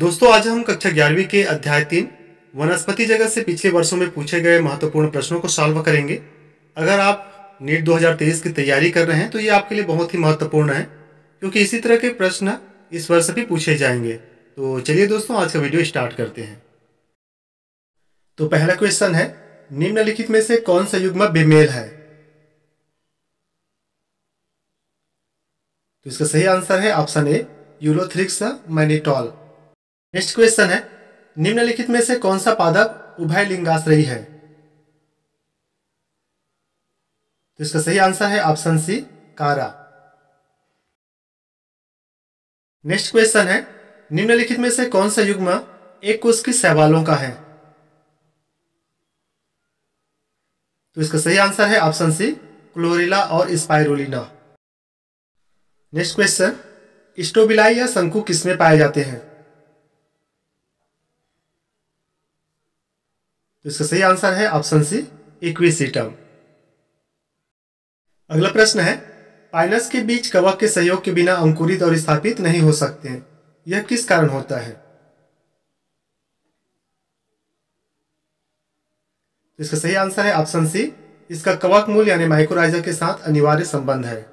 दोस्तों आज हम कक्षा ग्यारहवीं के अध्याय तीन वनस्पति जगत से पिछले वर्षों में पूछे गए महत्वपूर्ण प्रश्नों को सॉल्व करेंगे अगर आप नीट 2023 की तैयारी कर रहे हैं तो ये आपके लिए बहुत ही महत्वपूर्ण है क्योंकि इसी तरह के प्रश्न इस वर्ष भी पूछे जाएंगे तो चलिए दोस्तों आज का वीडियो स्टार्ट करते हैं तो पहला क्वेश्चन है निम्नलिखित में से कौन सा युग्म बेमेल है तो इसका सही आंसर है option A Ulothrix mannitol next question है निम्नलिखित में से कौन सा पादप उभय लिंगाश्रयी है तो इसका सही आंसर है ऑप्शन सी कारा नेक्स्ट क्वेश्चन है निम्नलिखित में से कौन सा युग्म एक कोष की सवालों का है तो इसका सही आंसर है ऑप्शन सी क्लोरिला और स्पाइरोलिना नेक्स्ट क्वेश्चन स्टोबिलाई या शंकु किसमें पाए जाते हैं तो इसका सही आंसर है ऑप्शन सी इक्विसिटम अगला प्रश्न है पाइनस के बीच कवक के सहयोग के बिना अंकुरित और स्थापित नहीं हो सकते यह किस कारण होता है तो इसका सही आंसर है ऑप्शन सी इसका कवक मूल यानी माइक्रोराइजर के साथ अनिवार्य संबंध है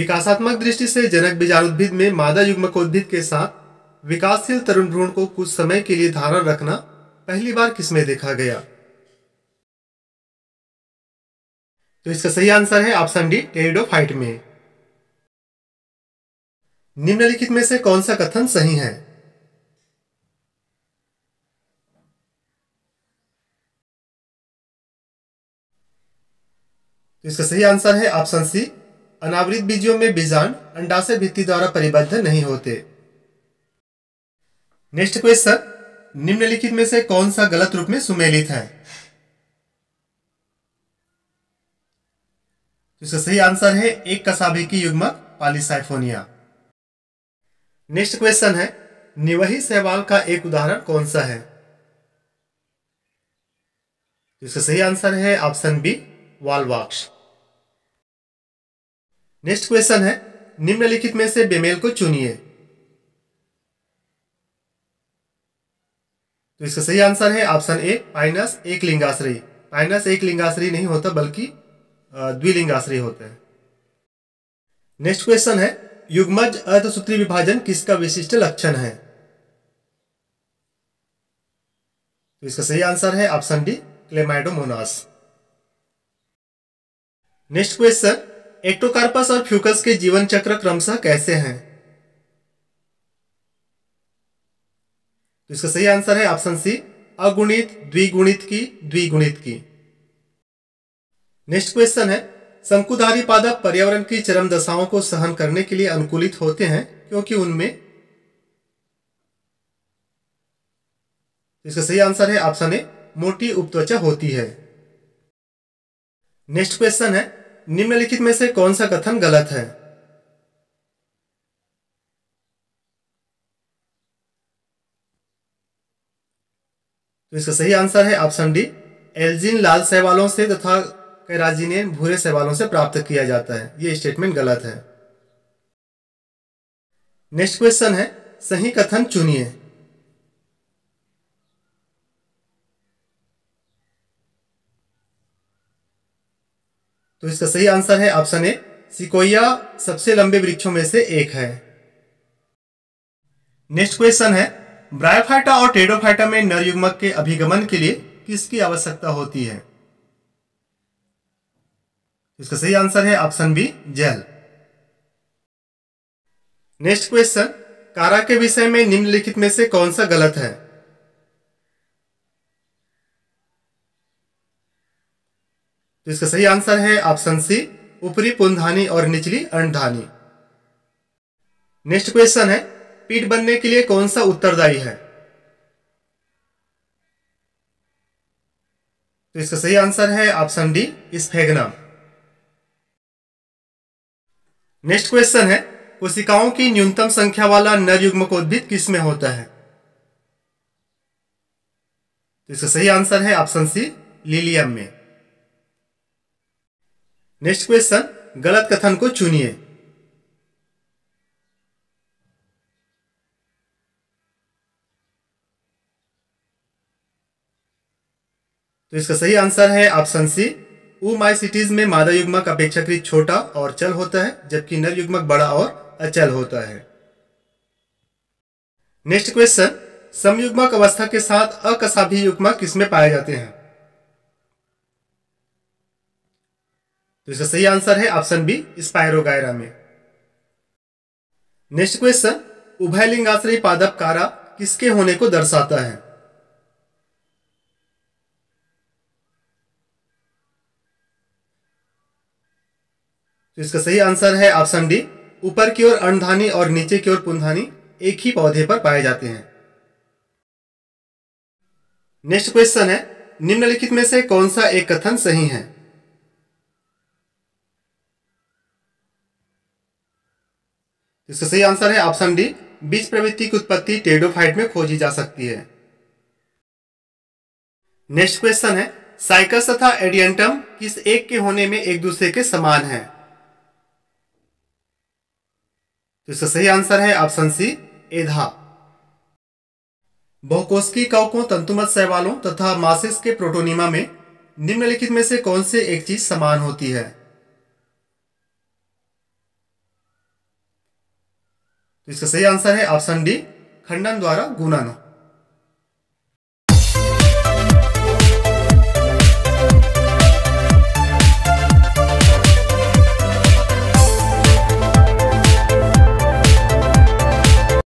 विकासात्मक दृष्टि से जनक बीजाणुद्भिद में मादा उद्भिद के साथ विकासशील तरुण भ्रूण को कुछ समय के लिए धारण रखना पहली बार किसमें देखा गया तो इसका सही आंसर है ऑप्शन डी फाइट में निम्नलिखित में से कौन सा कथन सही है तो इसका सही आंसर है ऑप्शन सी अनावृत बीजों में बीजान अंडाशय भित्ति द्वारा परिबद्ध नहीं होते नेक्स्ट क्वेश्चन निम्नलिखित में से कौन सा गलत रूप में सुमेलित है तो इसका सही आंसर है एक कसाबे की युग्मक पालिसाइफोनिया नेक्स्ट क्वेश्चन है निवही सहवाल का एक उदाहरण कौन सा है तो इसका सही आंसर है option B Volvox next question है निम्नलिखित में से बेमेल को चुनिए तो इसका सही आंसर है ऑप्शन ए पाइनस एक लिंगाश्रय पाइनस एक लिंगाश्रय नहीं होता बल्कि द्विलिंगाश्रय होते हैं नेक्स्ट क्वेश्चन है युग्मज अर्धसूत्री विभाजन किसका विशिष्ट लक्षण है तो इसका सही आंसर है option D Chlamydomonas next question Ectocarpus और फ्यूकस के जीवन चक्र क्रमशः कैसे हैं तो इसका सही आंसर है ऑप्शन सी अगुणित द्विगुणित की द्विगुणित की नेक्स्ट क्वेश्चन है शंकुधारी पादप पर्यावरण की चरम दशाओं को सहन करने के लिए अनुकूलित होते हैं क्योंकि उनमें इसका सही आंसर है ऑप्शन ए मोटी उपत्वचा होती है नेक्स्ट क्वेश्चन है निम्नलिखित में से कौन सा कथन गलत है तो इसका सही आंसर है ऑप्शन डी एल्जिन लाल सहवालों से तथा कैराजी ने भूरे सहवालों से प्राप्त किया जाता है ये स्टेटमेंट गलत है नेक्स्ट क्वेश्चन है सही कथन चुनिए तो इसका सही आंसर है ऑप्शन ए सिकोया सबसे लंबे वृक्षों में से एक है नेक्स्ट क्वेश्चन है ब्रायोफाइटा और टेडोफाइटा में नरयुग्मक के अभिगमन के लिए किसकी आवश्यकता होती है इसका सही आंसर है option B gel next question Chara के विषय में निम्नलिखित में से कौन सा गलत है तो इसका सही आंसर है ऑप्शन सी ऊपरी पुनधानी और निचली अंडधानी नेक्स्ट क्वेश्चन है पीठ बनने के लिए कौन सा उत्तरदायी है तो इसका सही आंसर है ऑप्शन डी इस नेक्स्ट क्वेश्चन है कोशिकाओं की न्यूनतम संख्या वाला नर युग्म कोद्भिद किस किसमें होता है तो इसका सही आंसर है ऑप्शन सी लिलियम में नेक्स्ट क्वेश्चन गलत कथन को चुनिए तो इसका सही आंसर है ऑप्शन सी माई सिटीज में मादा युग्मक अपेक्षाकृत छोटा और चल होता है जबकि नर युग्मक बड़ा और अचल होता है नेक्स्ट क्वेश्चन समयुग्मक अवस्था के साथ अकसाभी युग्मक किसमें पाए जाते हैं तो इसका सही आंसर है ऑप्शन बी स्पायरोगायरा में नेक्स्ट क्वेश्चन उभयलिंगाश्रय पादप कारा किसके होने को दर्शाता है तो इसका सही आंसर है ऑप्शन डी ऊपर की ओर अणधानी और नीचे की ओर पुनधानी एक ही पौधे पर पाए जाते हैं नेक्स्ट क्वेश्चन है निम्नलिखित में से कौन सा एक कथन सही है तो इसका सही आंसर है ऑप्शन डी बीज प्रवृत्ति की उत्पत्ति टेडोफाइट में खोजी जा सकती है नेक्स्ट क्वेश्चन है साइकस तथा एडियंटम किस एक के होने में एक दूसरे के समान है तो इसका सही आंसर है ऑप्शन सी एधा बहुकोशिकी कवकों तंतुमत सहवालों तथा मासिस के प्रोटोनिमा में निम्नलिखित में से कौन से एक चीज समान होती है तो इसका सही आंसर है ऑप्शन डी खंडन द्वारा गुणन